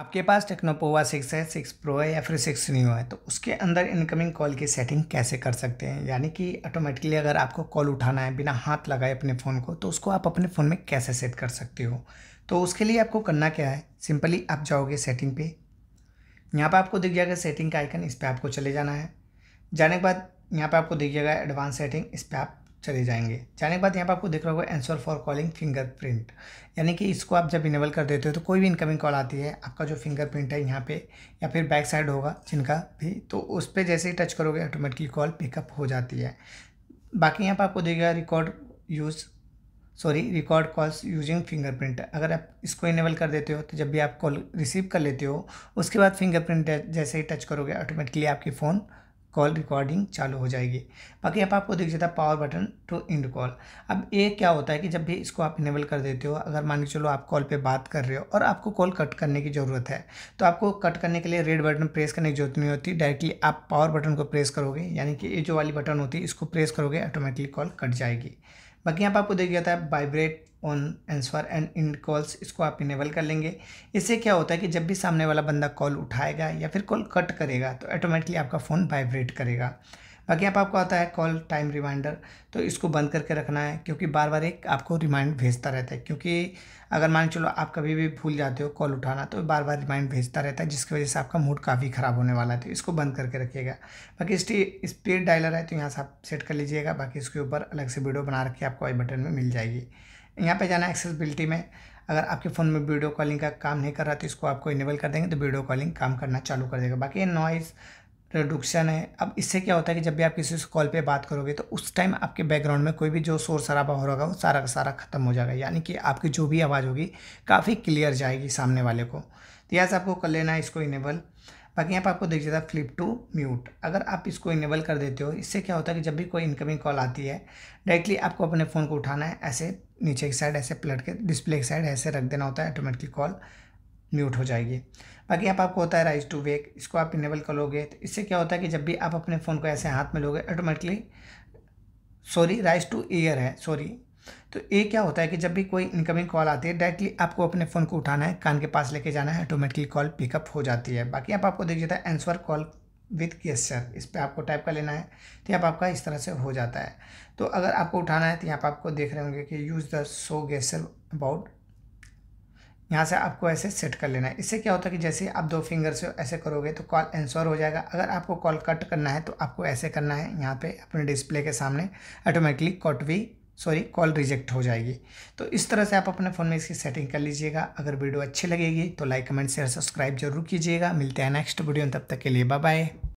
आपके पास Tecno Pova six है सिक्स प्रो है या फिर सिक्स न्यू है तो उसके अंदर इनकमिंग कॉल की सेटिंग कैसे कर सकते हैं यानी कि ऑटोमेटिकली अगर आपको कॉल उठाना है बिना हाथ लगाए अपने फ़ोन को तो उसको आप अपने फ़ोन में कैसे सेट कर सकते हो तो उसके लिए आपको करना क्या है सिंपली आप जाओगे सेटिंग पे यहाँ पर आपको दिख जाएगा सेटिंग का आइकन इस पर आपको चले जाना है जाने के बाद यहाँ पर आपको दिख जाएगा एडवांस सेटिंग इस पर आप चले जाएंगे जाने के बाद यहाँ पर आपको देख रहा होगा आंसर फॉर कॉलिंग फिंगरप्रिंट यानी कि इसको आप जब इनेबल कर देते हो तो कोई भी इनकमिंग कॉल आती है आपका जो फिंगरप्रिंट है यहाँ पे या फिर बैक साइड होगा जिनका भी तो उस पर जैसे ही टच करोगे ऑटोमेटिकली कॉल पिकअप हो जाती है बाकी यहाँ पर आपको देखेगा record use sorry record calls using fingerprint अगर आप इसको इनेबल कर देते हो तो जब भी आप कॉल रिसीव कर लेते हो उसके बाद फिंगरप्रिंट जैसे ही टच करोगे ऑटोमेटिकली आपकी फ़ोन कॉल रिकॉर्डिंग चालू हो जाएगी बाकी अब आपको दिख जाता है power button to end call अब ये क्या होता है कि जब भी इसको आप इनेबल कर देते हो अगर मान के चलो आप कॉल पे बात कर रहे हो और आपको कॉल कट करने की ज़रूरत है तो आपको कट करने के लिए रेड बटन प्रेस करने की जरूरत नहीं होती डायरेक्टली आप पावर बटन को प्रेस करोगे यानी कि ये जो वाली बटन होती है इसको प्रेस करोगे ऑटोमेटिकली कॉल कट जाएगी बाकी यहाँ पर आपको देख जाता है vibrate on answer and end calls इसको आप इनेबल कर लेंगे इससे क्या होता है कि जब भी सामने वाला बंदा कॉल उठाएगा या फिर कॉल कट करेगा तो ऑटोमेटिकली आपका फ़ोन वाइब्रेट करेगा बाकी आप आपको आता है कॉल टाइम रिमाइंडर तो इसको बंद करके रखना है क्योंकि बार बार एक आपको रिमाइंड भेजता रहता है क्योंकि अगर मान चलो आप कभी भी भूल जाते हो कॉल उठाना तो बार बार रिमाइंड भेजता रहता है जिसकी वजह से आपका मूड काफ़ी ख़राब होने वाला है तो इसको बंद करके रखिएगा बाकी स्पीड डायलर है तो यहाँ से आप सेट कर लीजिएगा बाकी इसके ऊपर अलग से वीडियो बना रखिए आपको आई बटन में मिल जाएगी यहाँ पे जाना एक्सेसिबिलिटी में अगर आपके फ़ोन में वीडियो कॉलिंग का काम नहीं कर रहा तो इसको आपको इनेबल कर देंगे तो वीडियो कॉलिंग काम करना चालू कर देगा बाकी नॉइज़ रिडक्शन है अब इससे क्या होता है कि जब भी आप किसी से कॉल पे बात करोगे तो उस टाइम आपके बैकग्राउंड में कोई भी जो शोर शराबा हो रहा होगा वो सारा का सारा खत्म हो जाएगा यानी कि आपकी जो भी आवाज़ होगी काफ़ी क्लियर जाएगी सामने वाले को तो यहाँ से आपको कर लेना है इसको इनेबल बाकी यहाँ पर आपको देख है फ्लिप टू म्यूट अगर आप इसको इनेबल कर देते हो इससे क्या होता है कि जब भी कोई इनकमिंग कॉल आती है डायरेक्टली आपको अपने फ़ोन को उठाना है ऐसे नीचे की साइड ऐसे पलट के डिस्प्ले की साइड ऐसे रख देना होता है ऑटोमेटिकली कॉल म्यूट हो जाएगी बाकी यहाँ पर आपको होता है राइज टू वेक इसको आप इनेबल कर लोगे तो इससे क्या होता है कि जब भी आप अपने फ़ोन को ऐसे हाथ में लोगे automatically sorry raise to ear है सॉरी तो ये क्या होता है कि जब भी कोई इनकमिंग कॉल आती है डायरेक्टली आपको अपने फ़ोन को उठाना है कान के पास लेके जाना है ऑटोमेटिकली कॉल पिकअप हो जाती है बाकी आप आपको देख जाता है आंसर कॉल विथ गेस्चर इस पर आपको टाइप कर लेना है तो यहाँ पर आपका इस तरह से हो जाता है तो अगर आपको उठाना है तो यहाँ पर आपको देख रहे होंगे कि use the so gesture about यहाँ से आपको ऐसे सेट कर लेना है इससे क्या होता है कि जैसे आप दो फिंगर से ऐसे करोगे तो कॉल एंसर हो जाएगा अगर आपको कॉल कट करना है तो आपको ऐसे करना है यहाँ पे अपने डिस्प्ले के सामने ऑटोमेटिकली कट भी सॉरी कॉल रिजेक्ट हो जाएगी तो इस तरह से आप अपने फ़ोन में इसकी सेटिंग कर लीजिएगा अगर वीडियो अच्छी लगेगी तो लाइक कमेंट शेयर सब्सक्राइब जरूर कीजिएगा मिलते हैं नेक्स्ट वीडियो तब तक के लिए बाय बाय